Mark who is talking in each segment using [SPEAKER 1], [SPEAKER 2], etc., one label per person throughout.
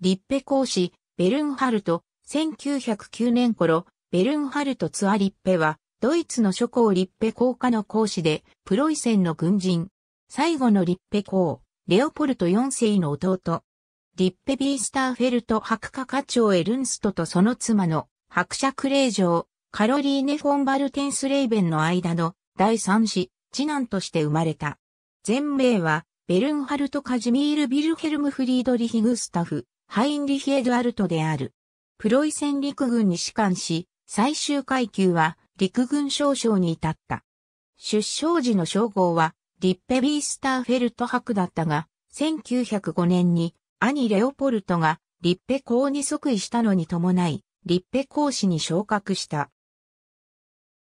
[SPEAKER 1] リッペ公使、ベルンハルト、1909年頃、ベルンハルトツアリッペは、ドイツの諸侯リッペ公家の公使で、プロイセンの軍人。最後のリッペ公、レオポルト4世の弟。リッペビースターフェルト白化課長エルンストとその妻の伯爵令嬢、カロリーネ・フォン・バルテンス・レイベンの間の第三子、次男として生まれた。全名は、ベルンハルト・カジミール・ビルヘルム・フリードリヒ・グスタフ、ハインリヒ・エドアルトである。プロイセン陸軍に士官し、最終階級は陸軍少将に至った。出生時の称号は、リッペビースターフェルト伯だったが、1905年に兄レオポルトがリッペ公に即位したのに伴い、リッペ公使に昇格した。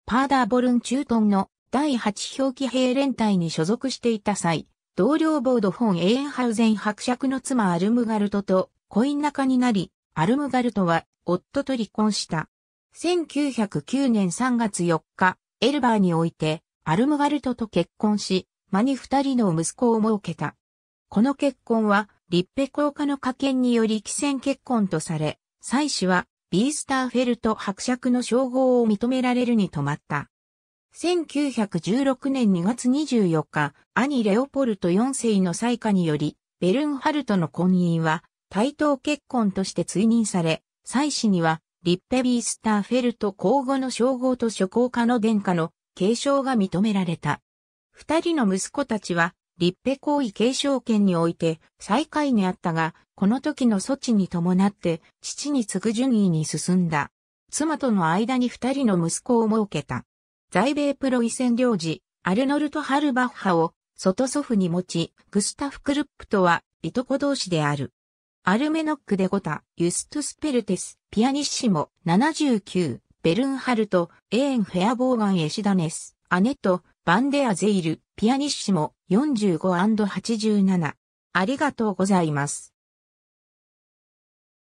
[SPEAKER 1] パーダーボルン中東の第8表記兵連隊に所属していた際、同僚ボードフォン・エーンハウゼン伯爵の妻アルムガルトと恋仲になり、アルムガルトは夫と離婚した。1909年3月4日、エルバーにおいて、アルムガルトと結婚し、間に二人の息子を設けた。この結婚は、立ペ効果の加減により既戦結婚とされ、妻子は、ビースターフェルト伯爵の称号を認められるに止まった。1916年2月24日、兄レオポルト4世の妻下により、ベルンハルトの婚姻は対等結婚として追認され、妻子には、リッペビースターフェルト皇后の称号と諸公家の殿下の継承が認められた。二人の息子たちは、立ペ皇位継承権において最下位にあったが、この時の措置に伴って父に次ぐ順位に進んだ。妻との間に二人の息子を設けた。在米プロイセン領事、アルノルト・ハルバッハを外祖父に持ち、グスタフ・クルップとはいとこ同士である。アルメノックでゴタ、ユストスペルテス、ピアニッシモ、79、ベルンハルト、エーン・フェアボーガン・エシダネス、アネト、バンデア・ゼイル、ピアニッシモ、45&87。ありがとうございます。